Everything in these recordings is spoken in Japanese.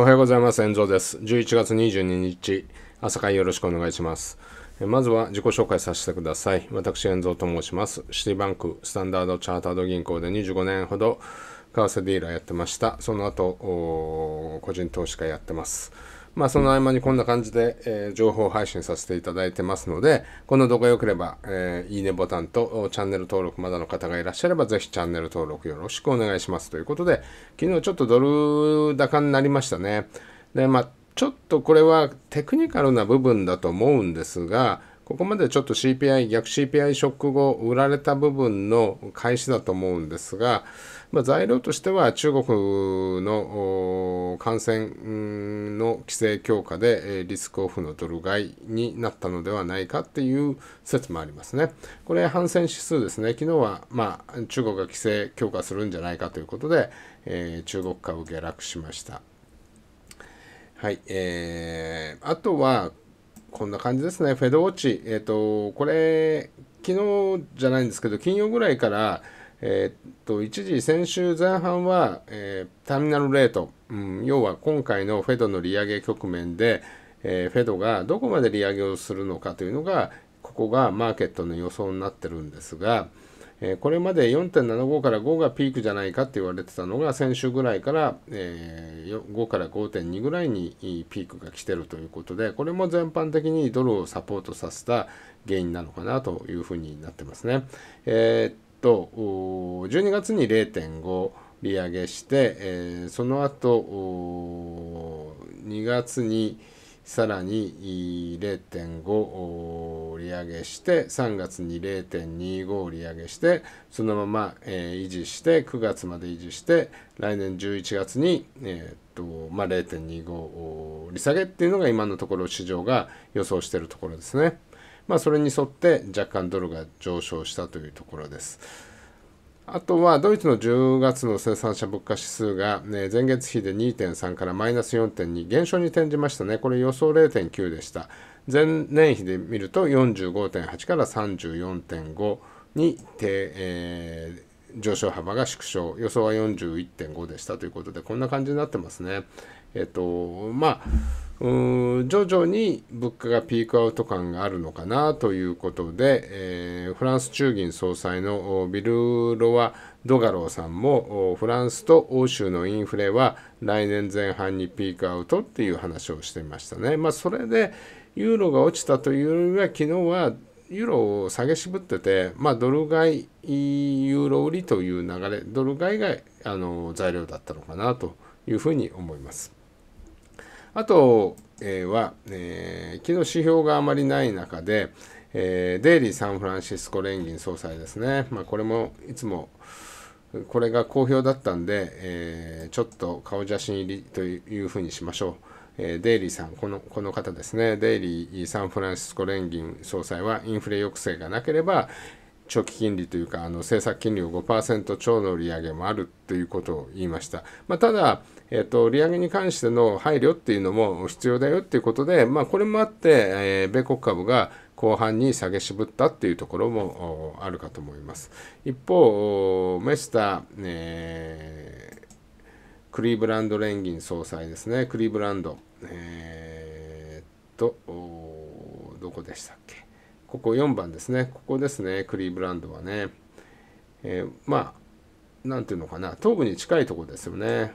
おはようございます。炎上です。11月22日、朝会よろしくお願いします。まずは自己紹介させてください。私、炎上と申します。シティバンク、スタンダードチャータード銀行で25年ほど為替ディーラーやってました。その後、個人投資家やってます。まあ、その合間にこんな感じで、えー、情報配信させていただいてますので、この動画良ければ、えー、いいねボタンとチャンネル登録まだの方がいらっしゃれば、ぜひチャンネル登録よろしくお願いしますということで、昨日ちょっとドル高になりましたね。で、まあ、ちょっとこれはテクニカルな部分だと思うんですが、ここまでちょっと CPI、逆 CPI ショック後、売られた部分の開始だと思うんですが、まあ、材料としては中国の感染の規制強化でリスクオフのドル買いになったのではないかっていう説もありますね。これ、反戦指数ですね。昨日は、まあ、中国が規制強化するんじゃないかということで、えー、中国株下落しました。はい、えー、あとは、こんな感じですね。フェドウォッチ。えっ、ー、と、これ、昨日じゃないんですけど、金曜ぐらいから、えー、っと、一時、先週前半は、えー、ターミナルレート、うん、要は今回のフェドの利上げ局面で、えー、フェドがどこまで利上げをするのかというのが、ここがマーケットの予想になってるんですが、えー、これまで4.75から5がピークじゃないかって言われてたのが、先週ぐらいから、えー、5から5.2ぐらいにピークが来てるということで、これも全般的にドルをサポートさせた原因なのかなというふうになってますね。えーと12月に0.5利上げして、えー、その後2月にさらに0.5利上げして3月に0.25利上げしてそのまま、えー、維持して9月まで維持して来年11月に、えーとまあ、0.25利下げっていうのが今のところ市場が予想しているところですね。まあ、それに沿って若干ドルが上昇したというところです。あとはドイツの10月の生産者物価指数が、ね、前月比で2.3からマイナス4.2減少に転じましたね。これ予想0.9でした。前年比で見ると45.8から34.5にえー、上昇幅が縮小予想は41.5でしたということでこんな感じになってますね。えっとまあ徐々に物価がピークアウト感があるのかなということで、えー、フランス中銀総裁のビル・ロワ・ドガローさんもフランスと欧州のインフレは来年前半にピークアウトっていう話をしていましたね。まあ、それでユーロが落ちたというよりは昨日はユーロを下げ渋ってて、まあ、ドル買いユーロ売りという流れドル買いがあの材料だったのかなというふうに思います。あとは、えー、昨日指標があまりない中で、えー、デイリー・サンフランシスコ連銀総裁ですね、まあ、これもいつもこれが好評だったんで、えー、ちょっと顔写真入りというふうにしましょう。デイリーさんこの、この方ですね、デイリー・サンフランシスコ連銀総裁は、インフレ抑制がなければ、長期金利というか、あの政策金利を5%超の利上げもあるということを言いました。まあ、ただ、えっと、利上に関しての配慮っていうのも必要だよっていうことで、まあ、これもあって、えー、米国株が後半に下げ渋ったっていうところもあるかと思います。一方、メスタ、えー、クリーブランド連銀総裁ですね、クリーブランド、えー、っと、どこでしたっけ、ここ4番ですね、ここですね、クリーブランドはね、えー、まあ、なんていうのかな、東部に近いところですよね。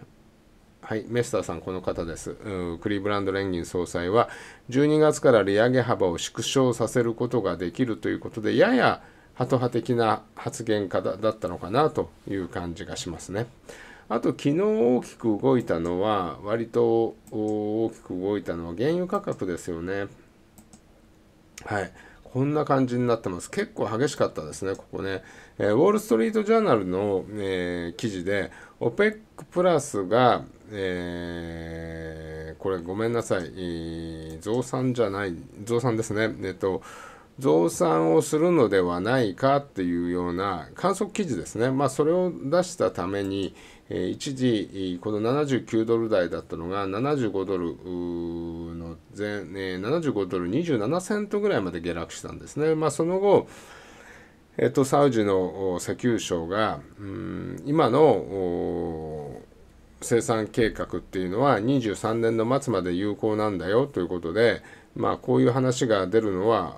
はい、メスターさん、この方です。クリーブランド連銀総裁は、12月から利上げ幅を縮小させることができるということで、ややハト派的な発言家だったのかなという感じがしますね。あと、昨日大きく動いたのは、割と大きく動いたのは原油価格ですよね。はい。こんな感じになってます。結構激しかったですね、ここね。えー、ウォール・ストリート・ジャーナルの、えー、記事で、OPEC プラスが、えー、これごめんなさい、えー、増産じゃない、増産ですね、えっと、増産をするのではないかっていうような観測記事ですね、まあ、それを出したために、えー、一時、この79ドル台だったのが、75ドルの前、えー、75ドル27セントぐらいまで下落したんですね。まあ、その後えっと、サウジの石油省が、うん、今の生産計画っていうのは23年の末まで有効なんだよということで、まあ、こういう話が出るのは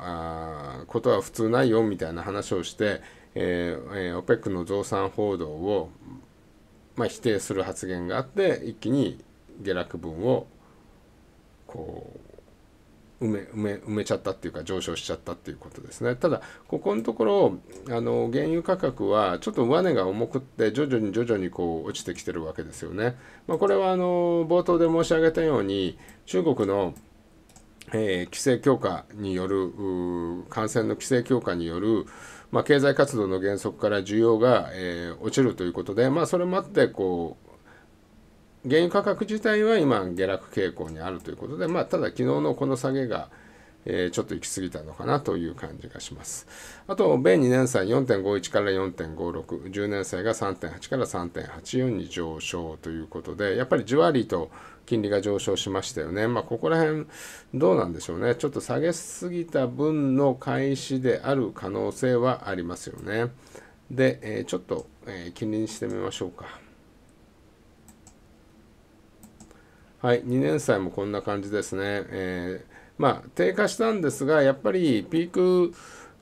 あことは普通ないよみたいな話をして、えー、OPEC の増産報道を、まあ、否定する発言があって一気に下落分をこう埋め埋め埋めちゃったっていうか上昇しちゃったっていうことですねただここのところあの原油価格はちょっと上値が重くって徐々に徐々にこう落ちてきてるわけですよね、まあ、これはあの冒頭で申し上げたように中国のえー、規制強化による感染の規制強化による、まあ、経済活動の原則から需要が、えー、落ちるということで、まあ、それもあってこう原油価格自体は今下落傾向にあるということで、まあ、ただ昨日のこの下げが、えー、ちょっと行き過ぎたのかなという感じがします。あと、米2年債4.51から4.56、10年債が3.8から3.84に上昇ということで、やっぱりじわりと金利が上昇しましたよね。まあ、ここら辺どうなんでしょうね。ちょっと下げすぎた分の開始である可能性はありますよね。で、えー、ちょっと、えー、金利にしてみましょうか。はい、2年債もこんな感じですね。えー、まあ、低下したんですが、やっぱりピーク、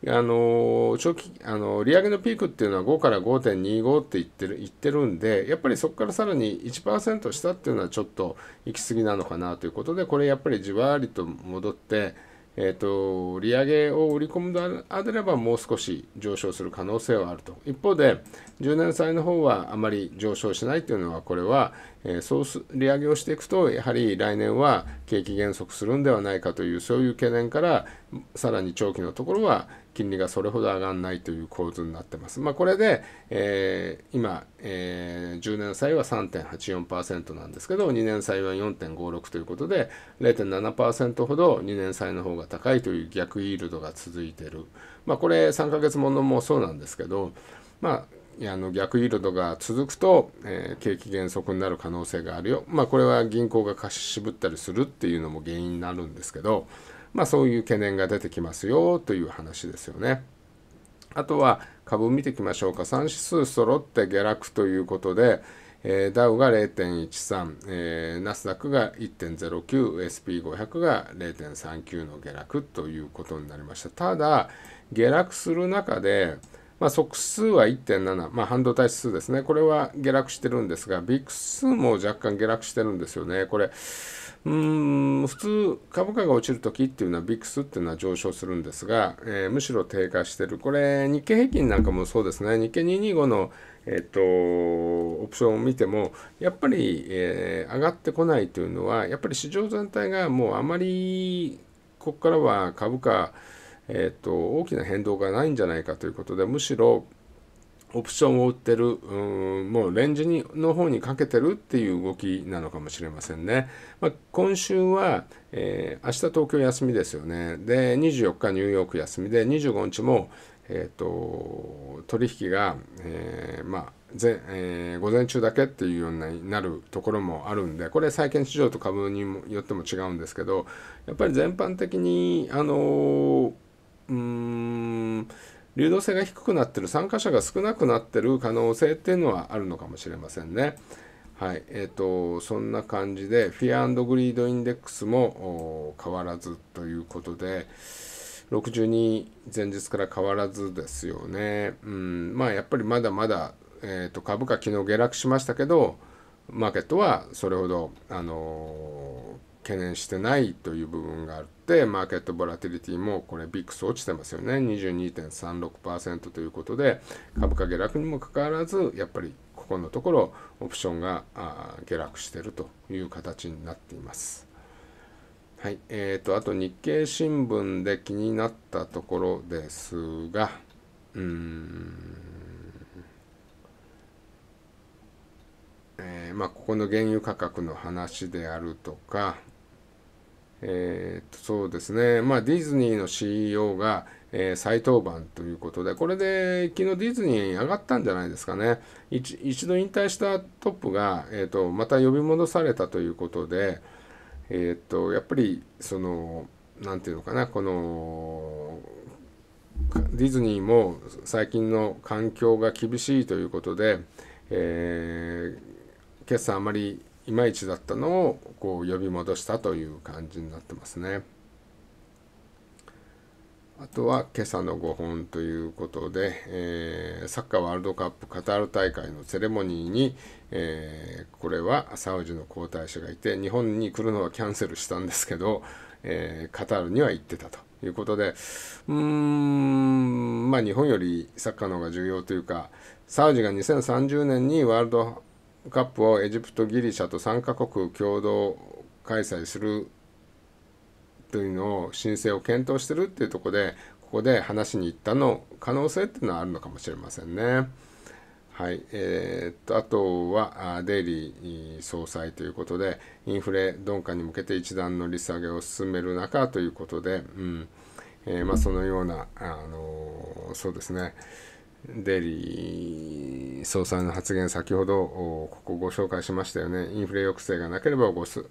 あの長期あの利上げのピークっていうのは5から5.25って言ってる言ってるんで、やっぱりそこからさらに1%したっていうのはちょっと行き過ぎなのかなということで、これやっぱりじわりと戻って、えーと、利上げを売り込むのであればもう少し上昇する可能性はあると一方で10年債の方はあまり上昇しないというのはこれは、えー、そうす利上げをしていくとやはり来年は景気減速するんではないかというそういう懸念から、さらに長期のところは金利がそれほど上がらないという構図になってます。まあ、これで、えー、今、えー、10年債は3.84%なんですけど、2年債は4.56ということで、0.7%ほど2年債の方が高いという逆イールドが続いている。まあ、これ3ヶ月ものもそうなんですけど、まあ、あの逆イールドが続くと、えー、景気減速になる可能性があるよ。まあ、これは銀行が貸し渋ったりするっていうのも原因になるんですけど、まあ、そういう懸念が出てきますよという話ですよね。あとは株を見ていきましょうか。3指数揃って下落ということで、えー、ダウが0.13、えー、ナスダックが1.09、SP500 が0.39の下落ということになりました。ただ、下落する中で、まあ、即数は1.7、まあ、半導体指数ですね、これは下落してるんですが、ビッグ数も若干下落してるんですよね。これうん普通株価が落ちるときっていうのはックスっていうのは上昇するんですが、えー、むしろ低下してるこれ日経平均なんかもそうですね日経225の、えっと、オプションを見てもやっぱり、えー、上がってこないというのはやっぱり市場全体がもうあまりここからは株価、えっと大きな変動がないんじゃないかということでむしろオプションを売ってる、うん、もうレンジにの方にかけてるっていう動きなのかもしれませんね。まあ、今週は、えー、明日東京休みですよね。で、24日ニューヨーク休みで、25日も、えーと、取引が、えー、まあぜえー、午前中だけっていうようになるところもあるんでこれ債券市場と株によっても違うんですけどやっぱり全般的にあのー、うん流動性が低くなってる参加者が少なくなってる可能性っていうのはあるのかもしれませんね。はいえーと、そんな感じでフィアグリードインデックスも変わらずということで62前日から変わらずですよね。うんまあ、やっぱりまだまだ、えーと、株価昨日下落しましたけどマーケットはそれほど、あのー、懸念してないという部分がある、マーケットボラティリティもこれビックス落ちてますよね。22.36%ということで、株価下落にもかかわらず、やっぱりここのところオプションが下落しているという形になっています。はい、えーと、あと日経新聞で気になったところですが、うん、えー、まあ、ここの原油価格の話であるとか、えー、そうですね、まあ、ディズニーの CEO が、えー、再登板ということで、これで昨日ディズニー上がったんじゃないですかね、一度引退したトップが、えーと、とまた呼び戻されたということで、えーと、とやっぱりその、なんていうのかな、このディズニーも最近の環境が厳しいということで、えー、決算あまりいまいちだったのをこう呼び戻したという感じになってますね。あとは今朝の5本ということで、えー、サッカーワールドカップカタール大会のセレモニーに、えー、これはサウジの皇太子がいて日本に来るのはキャンセルしたんですけど、えー、カタールには行ってたということでうーんまあ日本よりサッカーの方が重要というかサウジが2030年にワールドカップをエジプトギリシャと3カ国共同開催するというのを申請を検討してるっていうとこでここで話しに行ったの可能性っていうのはあるのかもしれませんね。はいえー、っとあとはデイリー総裁ということでインフレ鈍化に向けて一段の利下げを進める中ということで、うんえー、まあ、そのような、あのそうですね、デリー総裁の発言、先ほどここご紹介しましたよね、インフレ抑制がなければ 5%,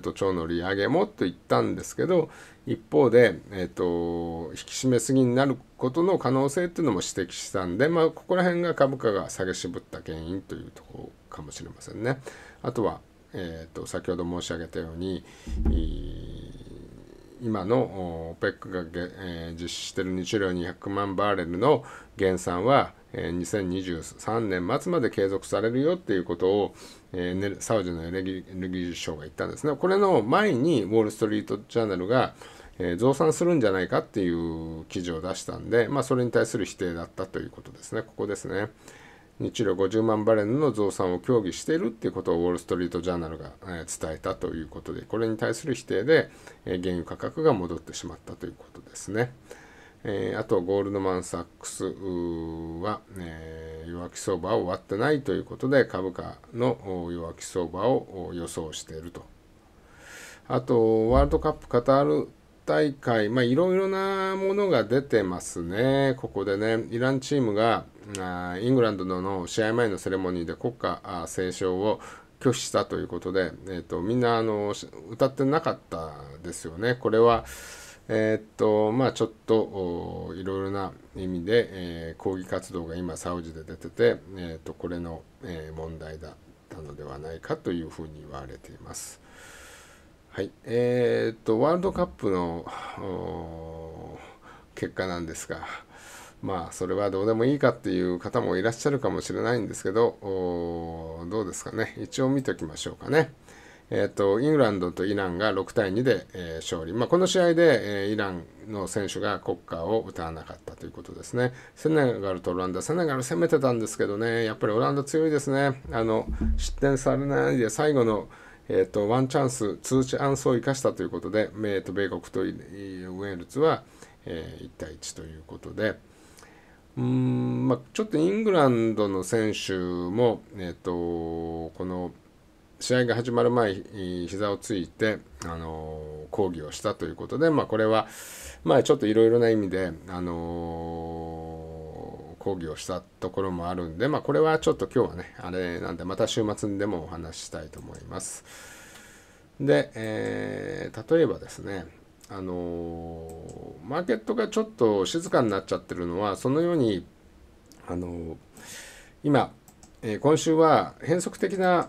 5超の利上げもと言ったんですけど、一方で、えーと、引き締めすぎになることの可能性というのも指摘したんで、まあ、ここら辺が株価が下げ渋った原因というところかもしれませんね。あとは、えーと、と先ほど申し上げたように、今の OPEC が、えー、実施している日量200万バーレルの減産は、えー、2023年末まで継続されるよっていうことを、えー、サウジのエネルギー省が言ったんですね。これの前にウォール・ストリート・ジャーナルが、えー、増産するんじゃないかっていう記事を出したんで、まあ、それに対する否定だったということですね。ここですね。日量50万バレルの増産を協議しているっていうことをウォール・ストリート・ジャーナルが伝えたということで、これに対する否定で原油価格が戻ってしまったということですね。えあと、ゴールドマン・サックスは、え弱気相場を割ってないということで、株価の弱気相場を予想していると。あと、ワールドカップカタール大会、まあ、いろいろなものが出てますね、ここでね。イランチームが、イングランドの試合前のセレモニーで国歌斉唱を拒否したということで、えーと、みんなあの歌ってなかったですよね。これは、えっ、とまあ、ちょっといろいろな意味で、えー、抗議活動が今サウジで出てて、えーと、とこれの、えー、問題だったのではないかというふうに言われています。はいえーとワールドカップの結果なんですが、まあそれはどうでもいいかっていう方もいらっしゃるかもしれないんですけどどうですかね一応見ておきましょうかね。えーと、イングランドとイランが6対2で、えー、勝利、まあ、この試合で、えー、イランの選手が国歌を歌わなかったということですね、セネガルとオランダ、セネガル攻めてたんですけどね、やっぱりオランダ強いですね、あの失点されないで最後の、えーと、ワンチャンス、ツーチャンスを生かしたということで、えーと米国とウェールズは、えー、1対1ということで。うんまあ、ちょっとイングランドの選手も、えーと、この試合が始まる前膝をついて、あの抗議をしたということで、まあ、これは、まあ、ちょっといろいろな意味で、あの抗議をしたところもあるんで、まあ、これはちょっと今日はねあれなんでまた週末にでもお話ししたいと思います。で、えー、例えばですねあのマーケットがちょっと静かになっちゃってるのはそのように、あの今、えー、今週は変則的な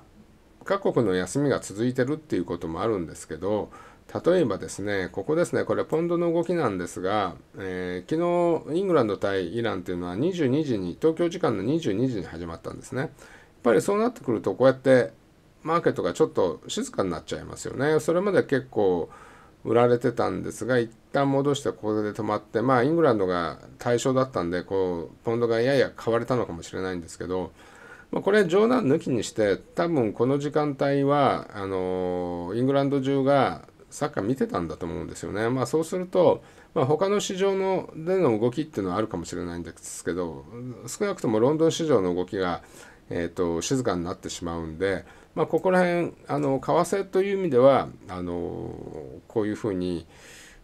各国の休みが続いてるっていうこともあるんですけど例えばですねここですねこれポンドの動きなんですが、えー、昨日イングランド対イランというのは22時に東京時間の22時に始まったんですねやっぱりそうなってくるとこうやってマーケットがちょっと静かになっちゃいますよねそれまで結構売られてたんですが、一旦戻してここで止まって、まあ、イングランドが対象だったんで、こう、ポンドがやや買われたのかもしれないんですけど、まあ、これ冗談抜きにして、多分この時間帯は、あの、イングランド中がサッカー見てたんだと思うんですよね。まあ、そうすると、まあ、他の市場のでの動きっていうのはあるかもしれないんですけど、少なくともロンドン市場の動きが、えっ、ー、と、静かになってしまうんで、まあ、ここら辺あの為替という意味ではあのこういうふうに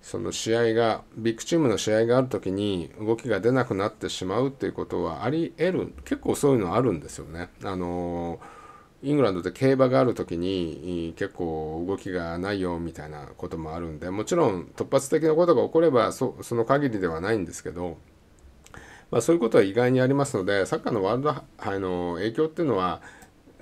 その試合がビッグチームの試合がある時に動きが出なくなってしまうっていうことはあり得る結構そういうのあるんですよね。あのイングランドで競馬がある時に結構動きがないよみたいなこともあるんでもちろん突発的なことが起こればそその限りではないんですけど、まあ、そういうことは意外にありますのでサッカーのワールド杯の影響っていうのは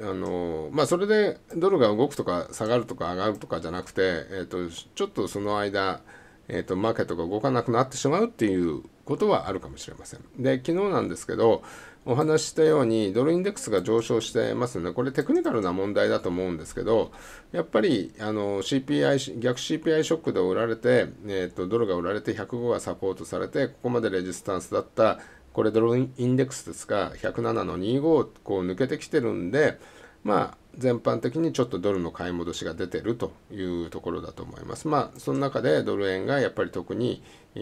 あのまあ、それでドルが動くとか下がるとか上がるとかじゃなくて、えーと、ちょっとその間、えーと、マーケットが動かなくなってしまうっていうことはあるかもしれません。で昨日なんですけどお話ししたようにドルインデックスが上昇してますのでこれテクニカルな問題だと思うんですけどやっぱりあの CPI 逆 CPI ショックで売られて、えーと、とドルが売られて105がサポートされてここまでレジスタンスだったこれドルインデックスですが107の25をこう抜けてきてるんでまあ全般的にちょっとドルの買い戻しが出てるというところだと思います。まあその中でドル円がやっぱり特に、レ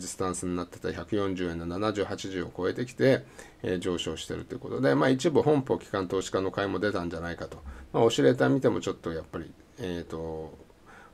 ジスタンスになってた140円の70、80を超えてきて、え上昇してるということで、まあ一部本邦機関投資家の買いも出たんじゃないかと。まあオシレーター見てもちょっとやっぱり、えっ、ー、と、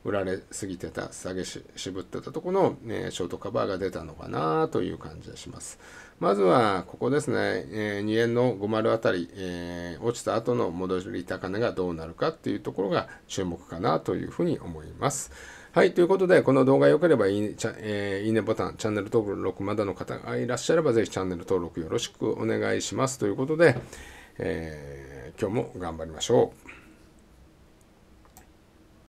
売られすぎてた、下げし渋ってたところの、ね、ショートカバーが出たのかなという感じがします。まずは、ここですね、えー、2円の50あたり、えー、落ちた後の戻り高値がどうなるかっていうところが注目かなというふうに思います。はい、ということで、この動画良ければいい,、えー、いいねボタン、チャンネル登録まだの方がいらっしゃれば、ぜひチャンネル登録よろしくお願いしますということで、えー、今日も頑張りましょう。